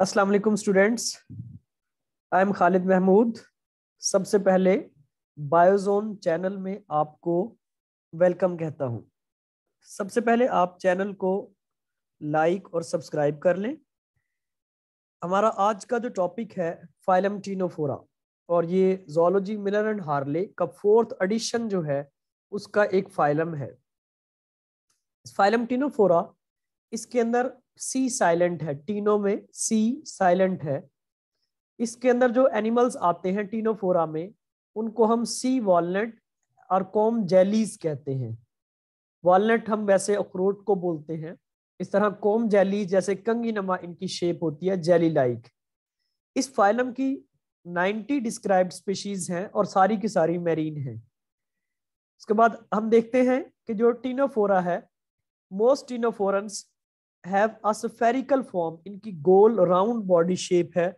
अस्सलाम वालेकुम students I am Khalid Mahmood सबसे पहले बायोजोन चैनल में आपको वेलकम कहता हूँ सबसे पहले आप चैनल को लाइक और सब्सक्राइब कर लें हमारा आज का जो टॉपिक है फाइलम टीनोफोरा और ये जोलॉजी मिलर एंड हार्ले का फोर्थ एडिशन जो है उसका एक फाइलम है फाइलम टीनोफोरा इसके अंदर सी साइलेंट है टीनो में सी साइलेंट है इसके अंदर जो एनिमल्स आते हैं टीनोफोरा में उनको हम सी वॉलनट और कॉम जेलीज कहते हैं वॉलनट हम वैसे अखरोट को बोलते हैं इस तरह कॉम जेली जैसे कंगी नमा इनकी शेप होती है जेली लाइक इस फाइलम की 90 डिस्क्राइब्ड स्पीशीज हैं और सारी की सारी मेरीन हैं उसके बाद हम देखते हैं कि जो टीनोफोरा है most ctenophores have a spherical form इनकी गोल राउंड बॉडी शेप है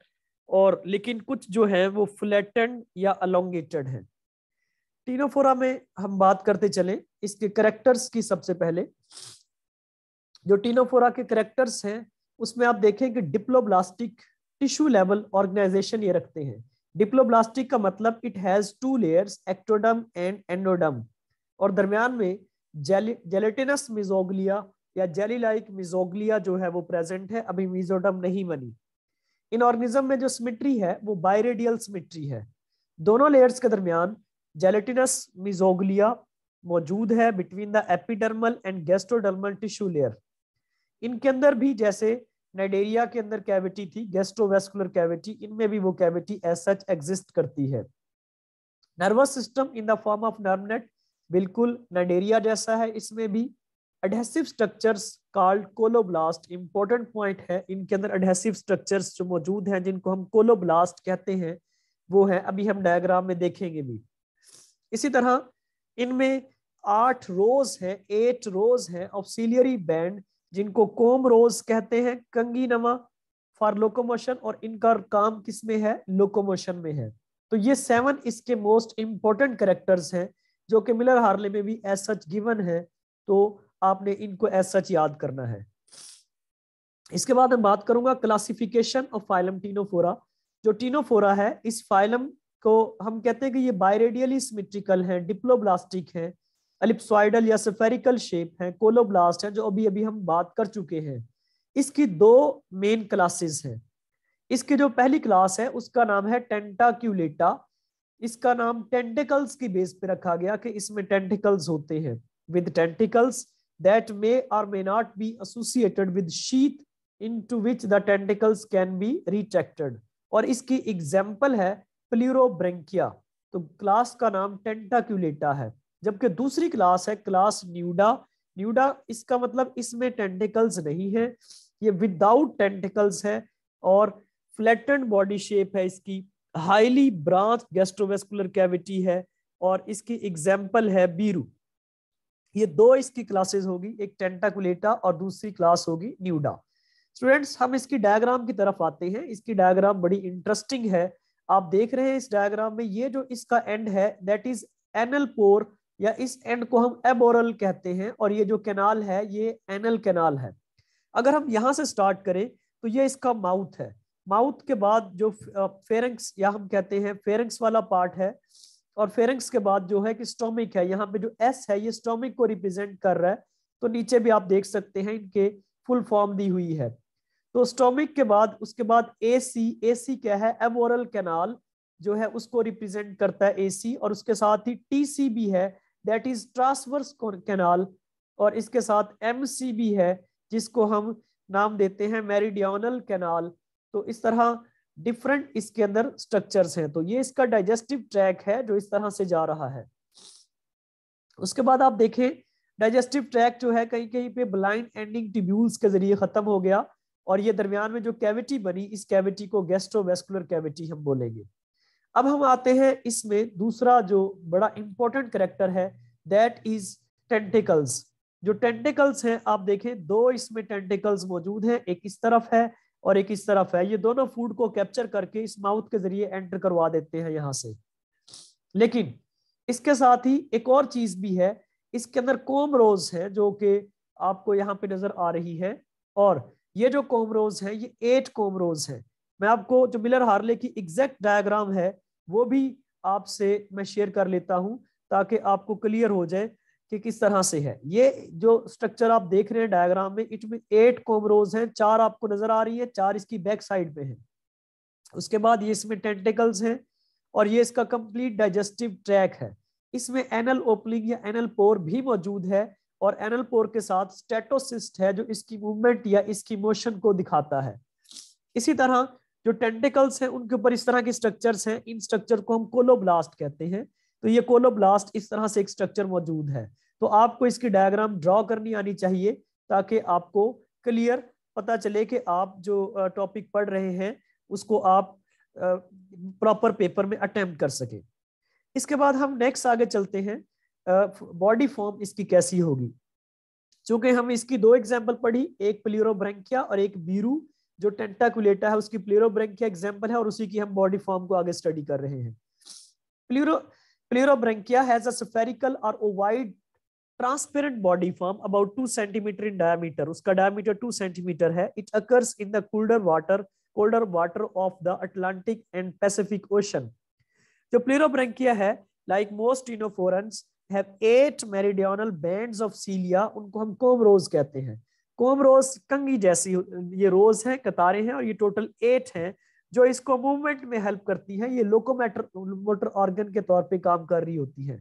और लेकिन कुछ जो है वो फ्लैटन या अलोंगेटेड है टीनोफोरा में हम बात करते चले इसके करेक्टर्स की सबसे पहले जो टीनोफोरा के करेक्टर्स हैं उसमें आप देखें कि डिप्लोब्लास्टिक टिश्यू लेवल ऑर्गेनाइजेशन ये रखते हैं डिप्लोब्लास्टिक का मतलब it has two layers ectoderm and endoderm और दरमियान में जेलेटिनस मिजोगलिया या जेली लाइक मिजोगलिया जो है वो प्रेजेंट है अभी मिजोडम नहीं बनी इन ऑर्गेनिज्म में जो सिमिट्री है वो बायरेडियल सिमिट्री है दोनों लेयर्स के दरमियान जेलेटिनस मिजोगलिया मौजूद है between the epidermal and gastrodermal tissue layer इनके अंदर भी जैसे नाइडेरिया के अंदर कैविटी थी गेस्ट्रोवेस्कुलर कैविटी इनमें भी वो कैविटी एज सच एग्जिस्ट करती है nervous system in the form of nerve net बिल्कुल नाइडेरिया जैसा है इसमें भी adhesive structures called colloblast important point है इनके अंदर एडहेसिव स्ट्रक्चर्स जो मौजूद हैं जिनको हम कोलोब्लास्ट कहते हैं वो है अभी हम डायग्राम में देखेंगे भी इसी तरह इनमें आठ रोज है एट रोज है ऑप्सिलियरी बैंड जिनको कोम रोज कहते हैं कंगी नमा फॉर लोकोमोशन और इनका काम किस में है लोकोमोशन में है तो ये सेवन इसके मोस्ट इंपॉर्टेंट करेक्टर्स हैं जो कि मिलर हार्ले में भी एज सच गिवन है तो आपने इनको एज सच याद करना है इसके बाद मैं बात करूंगा क्लासिफिकेशन ऑफ फाइलम टीनोफोरा जो टीनोफोरा है इस फाइलम को हम कहते हैं कि ये बायरेडियली सिमेट्रिकल है डिप्लोब्लास्टिक है अलिप्सॉइडल या सफेरिकल शेप है कोलोब्लास्ट है जो अभी अभी हम बात कर चुके हैं इसकी दो मेन क्लासेस हैं इसकी जो पहली क्लास है उसका नाम है टेंटाक्यूलेटा इसका नाम टेंटिकल्स की बेस पे रखा गया कि इसमें टेंटिकल्स होते हैं with tentacles that may or may not be associated with sheath into which the tentacles can be retracted और इसकी एग्जाम्पल है प्लीरोब्रेंकिया तो क्लास का नाम टेंटाक्यूलेटा है जबकि दूसरी क्लास है क्लास न्यूडा न्यूडा इसका मतलब इसमें टेंटिकल्स नहीं है ये विदाउट टेंटिकल्स है और फ्लैटेंड बॉडी शेप है इसकी हाईली ब्रांच गैस्ट्रोवेस्कुलर कैविटी है और इसकी एग्जाम्पल है बीरू ये दो इसकी क्लासेस होगी एक टेंटाकुलेटा और दूसरी क्लास होगी न्यूडा स्टूडेंट्स हम इसकी डायग्राम की तरफ आते हैं इसकी डायग्राम बड़ी इंटरेस्टिंग है आप देख रहे हैं इस डायग्राम में ये जो इसका एंड है दैट इज एनल पोर या इस एंड को हम एबोरल कहते हैं और ये जो कैनाल है ये एनल कैनाल है अगर हम यहाँ से स्टार्ट करें तो ये इसका माउथ है माउथ के बाद जो फेरेंक्स या हम कहते हैं फेरेंक्स वाला पार्ट है और फेरेंक्स के बाद जो है कि स्टोमिक है यहाँ पे जो एस है ये स्टोमिक को रिप्रेजेंट कर रहा है तो नीचे भी आप देख सकते हैं इनके फुल फॉर्म दी हुई है तो स्टोमिक के बाद उसके बाद ए सी ए सी क्या है एमोरल कैनाल जो है उसको रिप्रेजेंट करता है ए सी और उसके साथ ही टी सी भी है दैट इज ट्रांसवर्स कैनाल और इसके साथ एम सी भी है जिसको हम नाम देते हैं मेरिडियनल कैनाल तो इस तरह डिफरेंट इसके अंदर स्ट्रक्चर्स हैं तो ये इसका डाइजेस्टिव ट्रैक है जो इस तरह से जा रहा है उसके बाद आप देखें डाइजेस्टिव ट्रैक जो है कहीं कहीं पे ब्लाइंड एंडिंग ट्यूब्यूल्स के जरिए खत्म हो गया और ये दरमियान में जो कैविटी बनी इस कैविटी को गैस्ट्रोवेस्कुलर कैविटी हम बोलेंगे अब हम आते हैं इसमें दूसरा जो बड़ा इंपॉर्टेंट करेक्टर है दैट इज टेंटिकल्स जो टेंटिकल्स हैं आप देखें दो इसमें टेंटिकल्स मौजूद हैं एक इस तरफ है और एक इस तरफ है ये दोनों फूड को कैप्चर करके इस माउथ के जरिए एंटर करवा देते हैं यहाँ से लेकिन इसके साथ ही एक और चीज भी है इसके अंदर कोमरोज है जो कि आपको यहाँ पे नजर आ रही है और ये जो रोज है ये एट रोज है मैं आपको जो मिलर हार्ले की एग्जैक्ट डायग्राम है वो भी आपसे मैं शेयर कर लेता हूँ ताकि आपको क्लियर हो जाए कि किस तरह से है ये जो स्ट्रक्चर आप देख रहे हैं डायग्राम में इट में एट कोमरोज हैं चार आपको नजर आ रही है चार इसकी बैक साइड पे है उसके बाद ये इसमें टेंटिकल्स हैं और ये इसका कंप्लीट डाइजेस्टिव ट्रैक है इसमें एनल ओपनिंग या एनल पोर भी मौजूद है और एनल पोर के साथ स्टेटोसिस्ट है जो इसकी मूवमेंट या इसकी मोशन को दिखाता है इसी तरह जो टेंटिकल्स हैं उनके ऊपर इस तरह के स्ट्रक्चर्स हैं इन स्ट्रक्चर को हम कोलोब्लास्ट कहते हैं तो ये कोलोब्लास्ट इस तरह से एक स्ट्रक्चर मौजूद है तो आपको इसकी डायग्राम ड्रॉ करनी आनी चाहिए ताकि आपको क्लियर पता चले कि आप जो टॉपिक पढ़ रहे हैं उसको आप प्रॉपर पेपर में अटेम्प्ट कर सके इसके बाद हम नेक्स्ट आगे चलते हैं बॉडी फॉर्म इसकी कैसी होगी चूंकि हम इसकी दो एग्जाम्पल पढ़ी एक प्लियरोब्रेंकिया और एक बीरू जो टेंटाकुलेटा है उसकी प्लियरोब्रेंकिया एग्जाम्पल है और उसी की हम बॉडी फॉर्म को आगे स्टडी कर रहे हैं प्लियो Pleurobranchia has a spherical or ovoid transparent body form about 2 cm in diameter. Uska diameter 2 cm hai. It occurs in the colder water, colder water of the Atlantic and Pacific Ocean. The Pleurobranchia hai like most inophorans, have eight meridional bands of cilia. Unko hum comb rose कहते हैं. कोम रोज कंगी जैसी ये रोज hain कतारें हैं और ये total eight हैं जो इसको मूवमेंट में हेल्प करती है ये लोकोमोटर मोटर ऑर्गन के तौर पे काम कर रही होती है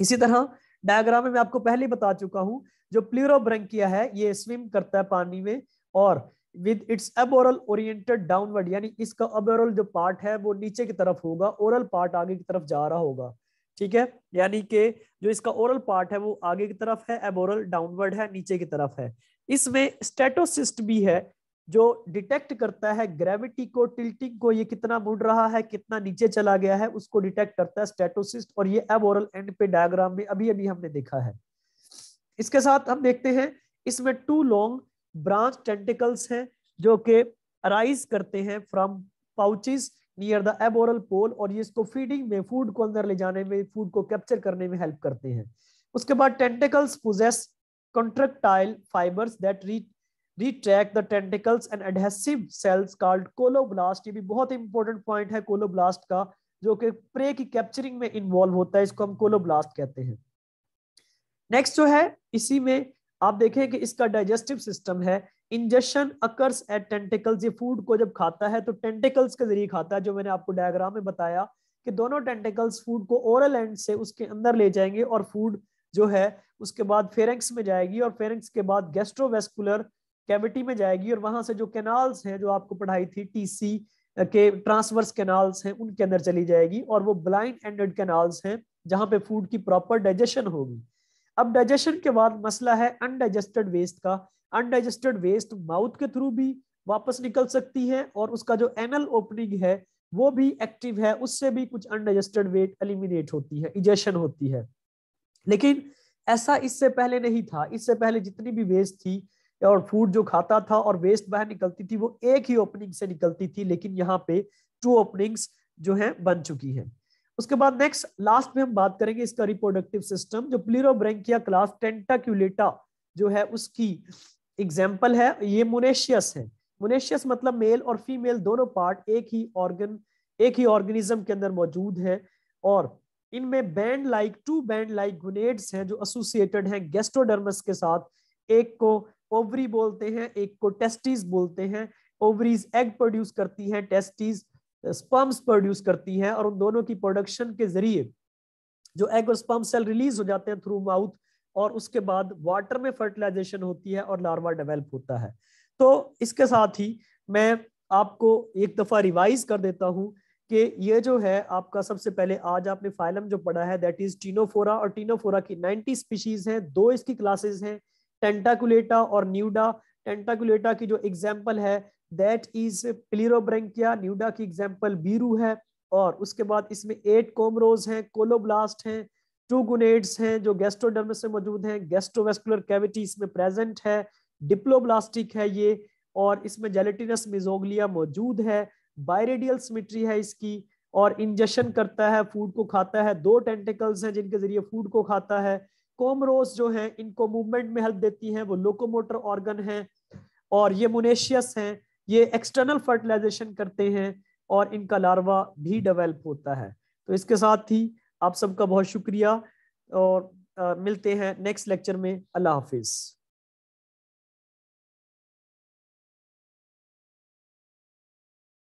इसी तरह डायग्राम में मैं आपको पहले बता चुका हूं जो प्लूरोब्रंकिया है ये स्विम करता है पानी में और with its aboral oriented downward यानी इसका अबोरल जो पार्ट है वो नीचे की तरफ होगा ओरल पार्ट आगे की तरफ जा रहा होगा ठीक है यानी कि जो इसका ओरल पार्ट है वो आगे की तरफ है एबोरल डाउनवर्ड है नीचे की तरफ है इसमें स्टेटोसिस्ट भी है जो डिटेक्ट करता है ग्रेविटी को टिल्टिंग को ये कितना मुड़ रहा है कितना नीचे चला गया है उसको डिटेक्ट करता है स्टेटोसिस्ट और ये अब एंड पे डायग्राम में अभी अभी हमने देखा है इसके साथ हम देखते हैं इसमें टू लॉन्ग ब्रांच टेंटिकल्स हैं जो के अराइज करते हैं from pouches near the aboral pole और ये इसको फीडिंग में फूड को अंदर ले जाने में फूड को कैप्चर करने में हेल्प करते हैं उसके बाद tentacles possess contractile fibres that reach retract the tentacles and adhesive cells called colloblast ये भी बहुत इंपॉर्टेंट पॉइंट है कोलोब्लास्ट का जो कि प्रे की कैप्चरिंग में इन्वॉल्व होता है इसको हम कोलोब्लास्ट कहते हैं नेक्स्ट जो है इसी में आप देखें कि इसका डाइजेस्टिव सिस्टम है इंजेशन अकर्स एट टेंटिकल्स ये फूड को जब खाता है तो टेंटिकल्स के जरिए खाता है जो मैंने आपको डायग्राम में बताया कि दोनों टेंटिकल्स फूड को ओरल एंड से उसके अंदर ले जाएंगे और फूड जो है उसके बाद फेरेंक्स में जाएगी और फेरेंक्स के बाद गैस्ट्रोवेस्कुलर कैविटी में जाएगी और वहां से जो कैनाल्स हैं जो आपको पढ़ाई थी टीसी के ट्रांसवर्स कैनाल्स हैं उनके अंदर चली जाएगी और वो ब्लाइंड एंडेड कैनाल्स हैं जहां पे फूड की प्रॉपर डाइजेशन होगी अब डाइजेशन के बाद मसला है अनडाइजेस्टेड वेस्ट का अनडाइजेस्टेड वेस्ट माउथ के थ्रू भी वापस निकल सकती है और उसका जो एनल ओपनिंग है वो भी एक्टिव है उससे भी कुछ अनडाइजेस्टेड वेट एलिमिनेट होती है इजेशन होती है लेकिन ऐसा इससे पहले नहीं था इससे पहले जितनी भी वेस्ट थी और फूड जो खाता था और वेस्ट बाहर निकलती थी वो एक ही ओपनिंग से निकलती थी लेकिन यहाँ पे टू ओपनिंग्स जो है बन चुकी है उसके बाद नेक्स्ट लास्ट में हम बात करेंगे इसका रिप्रोडक्टिव सिस्टम जो प्लीरोब्रेंकिया क्लास टेंटाक्यूलेटा जो है उसकी एग्जाम्पल है ये मोनेशियस है मोनेशियस मतलब मेल और फीमेल दोनों पार्ट एक ही ऑर्गन एक ही ऑर्गेनिज्म के अंदर मौजूद है और इनमें band like two band like gonads हैं जो एसोसिएटेड हैं गेस्टोडर्मस के साथ एक को ओवरी बोलते हैं एक को टेस्टिस बोलते हैं ओवरीज एग प्रोड्यूस करती है टेस्टिस स्पर्म्स प्रोड्यूस करती है और उन दोनों की प्रोडक्शन के जरिए जो एग और स्पर्म सेल रिलीज हो जाते हैं थ्रू माउथ और उसके बाद वाटर में फर्टिलाइजेशन होती है और लार्वा डेवलप होता है तो इसके साथ ही मैं आपको एक दफा रिवाइज कर देता हूँ कि ये जो है आपका सबसे पहले आज आपने फाइलम जो पढ़ा है दैट इज टीनोफोरा और टीनोफोरा की 90 स्पीशीज हैं दो इसकी क्लासेस हैं टेंटाकुलेटा और न्यूडा टेंटाकुलेटा की जो एग्जाम्पल है दैट इज प्लीरोब्रेंकिया न्यूडा की एग्जाम्पल बीरू है और उसके बाद इसमें एट कोमरोज हैं कोलोब्लास्ट हैं टू गुनेड्स हैं जो गैस्ट्रोडर्मस में मौजूद हैं गैस्ट्रोवेस्कुलर कैविटी इसमें प्रेजेंट है डिप्लोब्लास्टिक है ये और इसमें जेलेटिनस मिजोगलिया मौजूद है बायरेडियल सिमिट्री है इसकी और इंजेशन करता है फूड को खाता है दो टेंटिकल्स हैं जिनके जरिए फूड को खाता है कोमरोस जो है इनको मूवमेंट में हेल्प देती हैं वो लोकोमोटर ऑर्गन है और ये मुनेशियस हैं ये एक्सटर्नल फर्टिलाइजेशन करते हैं और इनका लार्वा भी डेवलप होता है तो इसके साथ ही आप सबका बहुत शुक्रिया और आ, मिलते हैं नेक्स्ट लेक्चर में अल्लाह हाफिज़